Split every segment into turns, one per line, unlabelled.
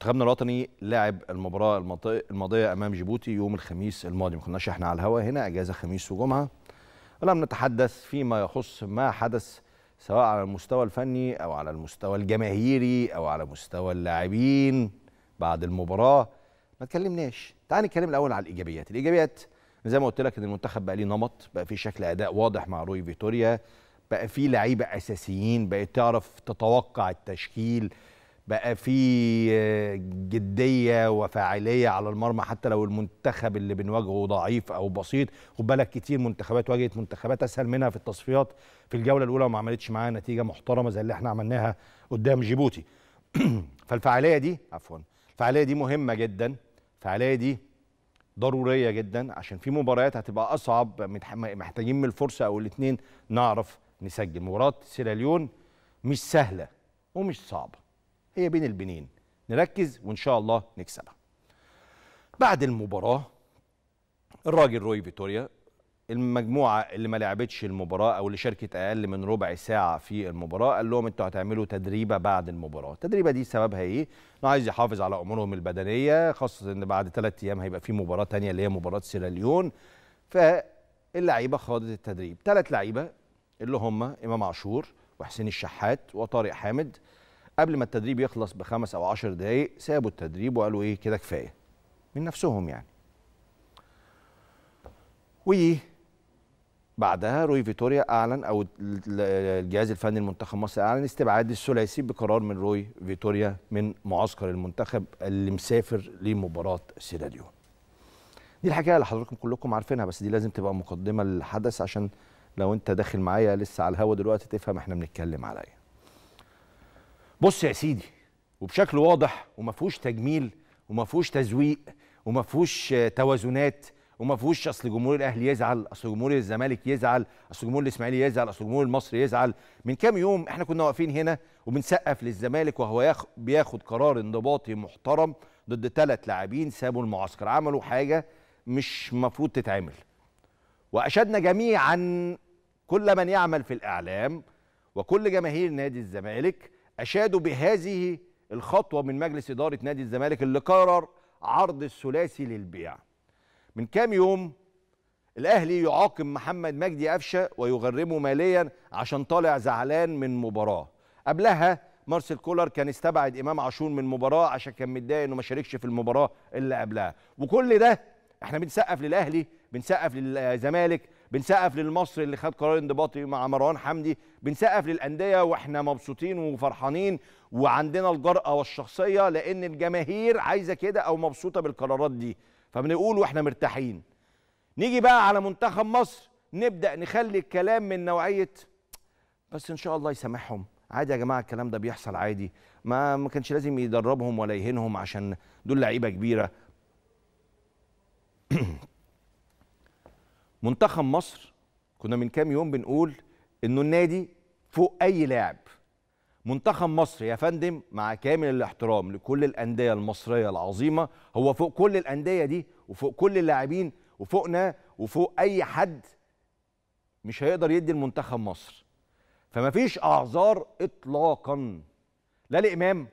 منتخبنا الوطني لعب المباراه الماضيه امام جيبوتي يوم الخميس الماضي ما كناش احنا على الهواء هنا اجازه خميس وجمعه ولم نتحدث فيما يخص ما حدث سواء على المستوى الفني او على المستوى الجماهيري او على مستوى اللاعبين بعد المباراه ما اتكلمناش تعال نتكلم الاول على الايجابيات الايجابيات زي ما قلت لك ان المنتخب بقى ليه نمط بقى فيه شكل اداء واضح مع روي فيتوريا بقى فيه لعيبه اساسيين بقت تعرف تتوقع التشكيل بقى في جديه وفاعليه على المرمى حتى لو المنتخب اللي بنواجهه ضعيف او بسيط خد بالك كتير منتخبات واجهت منتخبات اسهل منها في التصفيات في الجوله الاولى وما عملتش معاها نتيجه محترمه زي اللي احنا عملناها قدام جيبوتي فالفعاليه دي عفوا الفعاليه دي مهمه جدا الفعاليه دي ضروريه جدا عشان في مباريات هتبقى اصعب محتاجين من الفرصه او الاثنين نعرف نسجل مباراه سيراليون مش سهله ومش صعبه هي بين البنين نركز وان شاء الله نكسبها بعد المباراه الراجل روي فيتوريا المجموعه اللي ما لعبتش المباراه او اللي شاركت اقل من ربع ساعه في المباراه قال لهم انتوا هتعملوا تدريبه بعد المباراه التدريبه دي سببها ايه انه عايز يحافظ على امورهم البدنيه خاصه ان بعد ثلاث ايام هيبقى في مباراه ثانيه اللي هي مباراه سيراليون فاللعيبه خاضت التدريب ثلاث لعيبه اللي هم امام عاشور وحسين الشحات وطارق حامد قبل ما التدريب يخلص بخمس او عشر دقايق سابوا التدريب وقالوا ايه كده كفايه من نفسهم يعني بعدها روي فيتوريا اعلن او الجهاز الفني لمنتخب مصر اعلن استبعاد الثلاثي بقرار من روي فيتوريا من معسكر المنتخب اللي مسافر لمباراه سيراليون دي الحكايه اللي حضراتكم كلكم عارفينها بس دي لازم تبقى مقدمه للحدث عشان لو انت داخل معايا لسه على الهوا دلوقتي تفهم احنا بنتكلم عليها إيه. بص يا سيدي وبشكل واضح وما فيهوش تجميل وما فيهوش تزويق وما فيهوش توازنات وما فيهوش اصل جمهور الاهلي يزعل اصل جمهور الزمالك يزعل اصل جمهور الاسماعيلي يزعل اصل جمهور المصري يزعل من كام يوم احنا كنا واقفين هنا وبنسقف للزمالك وهو ياخ بياخد قرار انضباطي محترم ضد ثلاث لاعبين سابوا المعسكر عملوا حاجه مش مفروض تتعمل واشدنا جميعا كل من يعمل في الاعلام وكل جماهير نادي الزمالك أشادوا بهذه الخطوة من مجلس إدارة نادي الزمالك اللي قرر عرض الثلاثي للبيع من كام يوم الأهلي يعاقب محمد مجدي قفشة ويغرمه ماليا عشان طالع زعلان من مباراة قبلها مارسيل كولر كان استبعد إمام عاشور من مباراة عشان كان متضايق إنه ما شاركش في المباراة اللي قبلها وكل ده احنا بنسقف للأهلي بنسقف للزمالك بنسقف للمصري اللي خد قرار انضباطي مع مروان حمدي بنسقف للانديه واحنا مبسوطين وفرحانين وعندنا الجرأه والشخصيه لان الجماهير عايزه كده او مبسوطه بالقرارات دي فبنقول واحنا مرتاحين نيجي بقى على منتخب مصر نبدا نخلي الكلام من نوعيه بس ان شاء الله يسامحهم عادي يا جماعه الكلام ده بيحصل عادي ما ما كانش لازم يدربهم ولا يهينهم عشان دول لعيبه كبيره منتخب مصر كنا من كام يوم بنقول انه النادي فوق اي لاعب منتخب مصر يا فندم مع كامل الاحترام لكل الانديه المصريه العظيمه هو فوق كل الانديه دي وفوق كل اللاعبين وفوقنا وفوق اي حد مش هيقدر يدي المنتخب مصر فما فيش اعذار اطلاقا لا لامام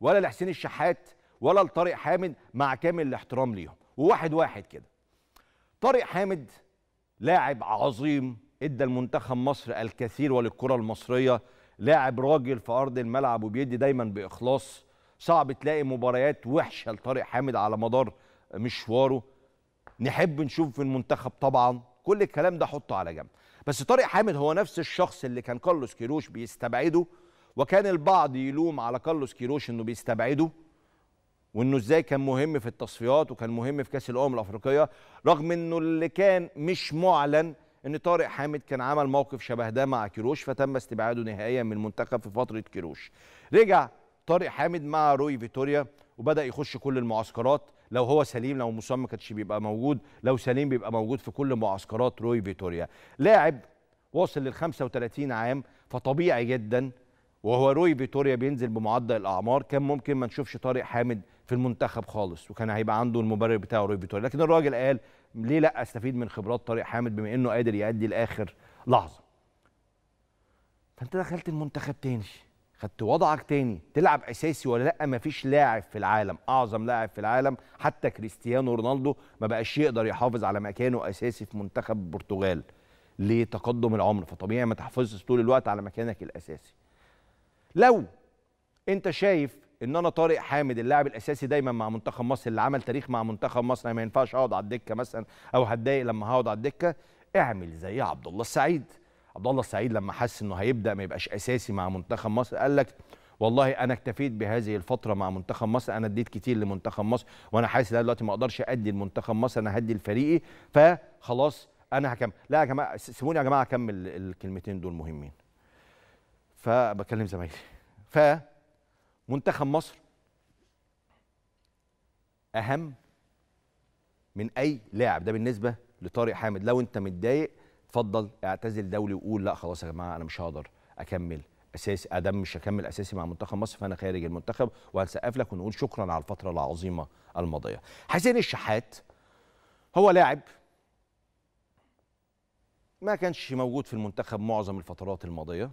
ولا لحسين الشحات ولا لطارق حامد مع كامل الاحترام ليهم وواحد واحد كده طارق حامد لاعب عظيم ادى المنتخب مصر الكثير وللكره المصريه لاعب راجل في ارض الملعب وبيدي دايما باخلاص صعب تلاقي مباريات وحشه لطارق حامد على مدار مشواره نحب نشوف في المنتخب طبعا كل الكلام ده حطه على جنب بس طارق حامد هو نفس الشخص اللي كان كارلوس كيروش بيستبعده وكان البعض يلوم على كارلوس كيروش انه بيستبعده وانه ازاي كان مهم في التصفيات وكان مهم في كاس الامم الافريقيه رغم انه اللي كان مش معلن ان طارق حامد كان عمل موقف شبه ده مع كيروش فتم استبعاده نهائيا من المنتخب في فتره كيروش رجع طارق حامد مع روي فيتوريا وبدا يخش كل المعسكرات لو هو سليم لو مصاب ما كانش بيبقى موجود لو سليم بيبقى موجود في كل معسكرات روي فيتوريا لاعب واصل لل 35 عام فطبيعي جدا وهو روي فيتوريا بينزل بمعدل الاعمار كان ممكن ما نشوفش طارق حامد في المنتخب خالص وكان هيبقى عنده المبرر بتاعه روي فيتوريا لكن الراجل قال ليه لا استفيد من خبرات طارق حامد بما انه قادر يأدي لاخر لحظه فانت دخلت المنتخب تاني خدت وضعك تاني تلعب اساسي ولا لا ما فيش لاعب في العالم اعظم لاعب في العالم حتى كريستيانو رونالدو ما بقاش يقدر يحافظ على مكانه اساسي في منتخب البرتغال لتقدم العمر فطبيعي ما تحافظش طول الوقت على مكانك الاساسي لو انت شايف ان انا طارق حامد اللاعب الاساسي دايما مع منتخب مصر اللي عمل تاريخ مع منتخب مصر ما ينفعش اقعد على الدكه مثلا او هتضايق لما هقعد على الدكه اعمل زي عبد الله السعيد عبد الله السعيد لما حس انه هيبدا ما يبقاش اساسي مع منتخب مصر قال لك والله انا اكتفيت بهذه الفتره مع منتخب مصر انا اديت كتير لمنتخب مصر وانا حاسس ان دلوقتي ما اقدرش ادي لمنتخب مصر انا هدي لفريقي فخلاص انا هكمل لا يا جماعه سيبوني يا جماعه اكمل الكلمتين دول مهمين فبكلم زمايلي ف منتخب مصر اهم من اي لاعب ده بالنسبه لطارق حامد لو انت متضايق اتفضل اعتزل دولي وقول لا خلاص يا جماعه انا مش هقدر اكمل اساسي ادم مش هكمل اساسي مع منتخب مصر فانا خارج المنتخب وهنسقف لك ونقول شكرا على الفتره العظيمه الماضيه. حسين الشحات هو لاعب ما كانش موجود في المنتخب معظم الفترات الماضيه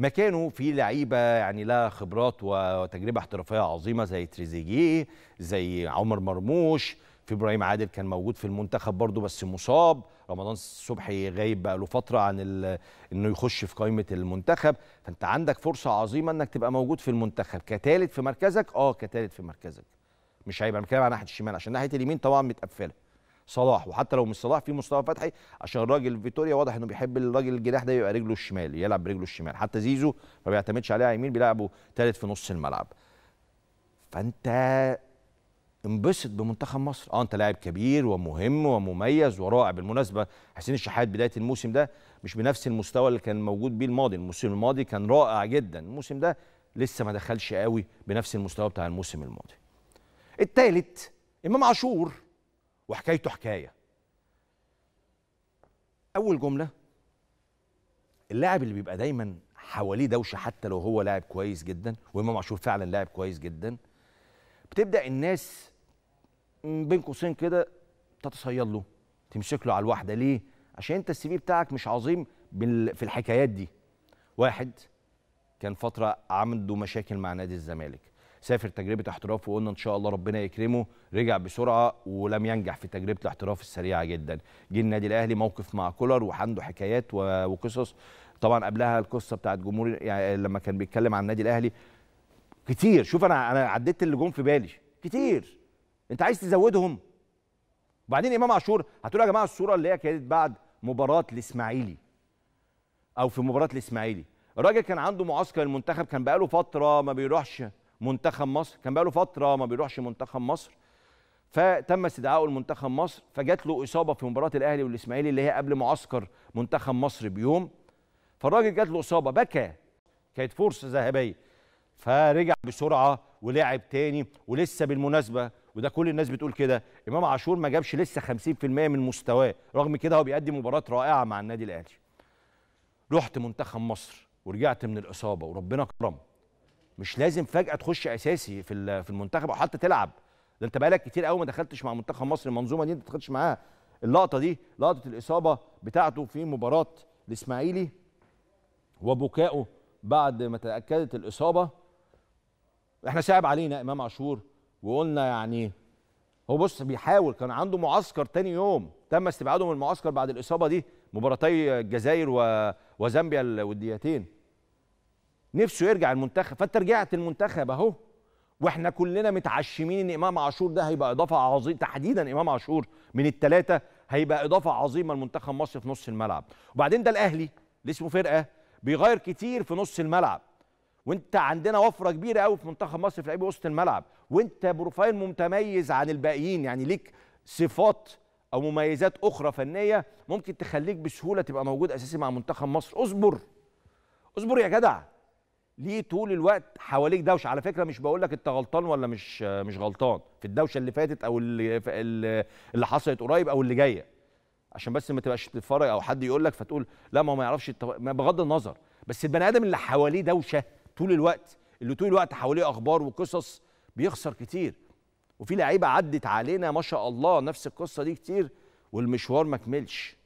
مكانه في لعيبه يعني لها خبرات وتجربه احترافيه عظيمه زي تريزيجيه زي عمر مرموش في ابراهيم عادل كان موجود في المنتخب برضه بس مصاب رمضان صبحي غايب بقى له فتره عن انه يخش في قائمه المنتخب فانت عندك فرصه عظيمه انك تبقى موجود في المنتخب كتالت في مركزك اه كتالت في مركزك مش هيبقى بنتكلم عن ناحيه الشمال عشان ناحيه اليمين طبعا متقفله صلاح وحتى لو مش صلاح في مصطفى فتحي عشان الراجل فيتوريا واضح انه بيحب الراجل الجناح ده يبقى رجله الشمال يلعب برجله الشمال حتى زيزو ما بيعتمدش عليها يمين بيلعبه ثالث في نص الملعب فانت انبسط بمنتخب مصر اه انت لاعب كبير ومهم ومميز ورائع بالمناسبه حسين الشحات بدايه الموسم ده مش بنفس المستوى اللي كان موجود بيه الماضي الموسم الماضي كان رائع جدا الموسم ده لسه ما دخلش قوي بنفس المستوى بتاع الموسم الماضي الثالث امام عاشور وحكايته حكايه اول جمله اللاعب اللي بيبقى دايما حواليه دوشه حتى لو هو لاعب كويس جدا وامام عاشور فعلا لاعب كويس جدا بتبدا الناس بين قوسين كده تتصيد له تمسك له على الواحده ليه عشان انت السي في بتاعك مش عظيم في الحكايات دي واحد كان فتره عنده مشاكل مع نادي الزمالك سافر تجربه احتراف وقلنا ان شاء الله ربنا يكرمه رجع بسرعه ولم ينجح في تجربه الاحتراف السريعه جدا جه النادي الاهلي موقف مع كولر وعنده حكايات وقصص طبعا قبلها القصه بتاعت جمهور يعني لما كان بيتكلم عن النادي الاهلي كتير شوف انا انا عديت اللي جم في بالي كتير انت عايز تزودهم وبعدين امام عاشور هتقول يا جماعه الصوره اللي هي كانت بعد مباراه الاسماعيلي او في مباراه الاسماعيلي الراجل كان عنده معسكر المنتخب كان بقاله فتره ما بيروحش منتخب مصر كان بقاله فتره ما بيروحش منتخب مصر فتم استدعائه لمنتخب مصر فجات له اصابه في مباراه الاهلي والاسماعيلي اللي هي قبل معسكر منتخب مصر بيوم فالراجل جات له اصابه بكى كانت فرصه ذهبيه فرجع بسرعه ولعب تاني ولسه بالمناسبه وده كل الناس بتقول كده امام عاشور ما جابش لسه 50% من مستواه رغم كده هو بيقدم مباراه رائعه مع النادي الاهلي رحت منتخب مصر ورجعت من الاصابه وربنا كرم مش لازم فجاه تخش اساسي في في المنتخب او حتى تلعب ده انت بقالك كتير قوي ما دخلتش مع منتخب مصر المنظومه دي انت ما دخلتش معاها اللقطه دي لقطه الاصابه بتاعته في مباراه الاسماعيلي وبكائه بعد ما تاكدت الاصابه احنا صعب علينا امام عاشور وقلنا يعني هو بص بيحاول كان عنده معسكر تاني يوم تم استبعاده من المعسكر بعد الاصابه دي مباراتي الجزائر وزامبيا الوديتين نفسه يرجع المنتخب فانت رجعت المنتخب اهو واحنا كلنا متعشمين ان امام عاشور ده هيبقى اضافه عظيمه تحديدا امام عاشور من الثلاثه هيبقى اضافه عظيمه لمنتخب مصر في نص الملعب وبعدين ده الاهلي اللي اسمه فرقه بيغير كتير في نص الملعب وانت عندنا وفره كبيره قوي في منتخب مصر في لعيبه وسط الملعب وانت بروفايل متميز عن الباقيين يعني ليك صفات او مميزات اخرى فنيه ممكن تخليك بسهوله تبقى موجود اساسي مع منتخب مصر اصبر اصبر يا جدع ليه طول الوقت حواليك دوشه على فكره مش بقول لك انت غلطان ولا مش مش غلطان في الدوشه اللي فاتت او اللي اللي حصلت قريب او اللي جايه عشان بس ما تبقاش بتتفرج او حد يقول لك فتقول لا ما هو ما يعرفش ما بغض النظر بس البني ادم اللي حواليه دوشه طول الوقت اللي طول الوقت حواليه اخبار وقصص بيخسر كتير وفي لعيبه عدت علينا ما شاء الله نفس القصه دي كتير والمشوار ما كملش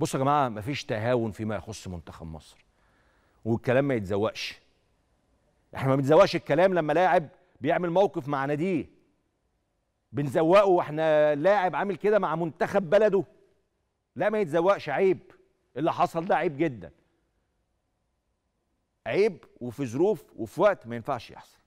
بصوا يا جماعه مفيش تهاون فيما يخص منتخب مصر والكلام ما يتزوقش احنا ما بنزوقش الكلام لما لاعب بيعمل موقف مع ناديه بنزوقه واحنا لاعب عامل كده مع منتخب بلده لا ما يتزوقش عيب اللي حصل ده عيب جدا عيب وفي ظروف وفي وقت ما ينفعش يحصل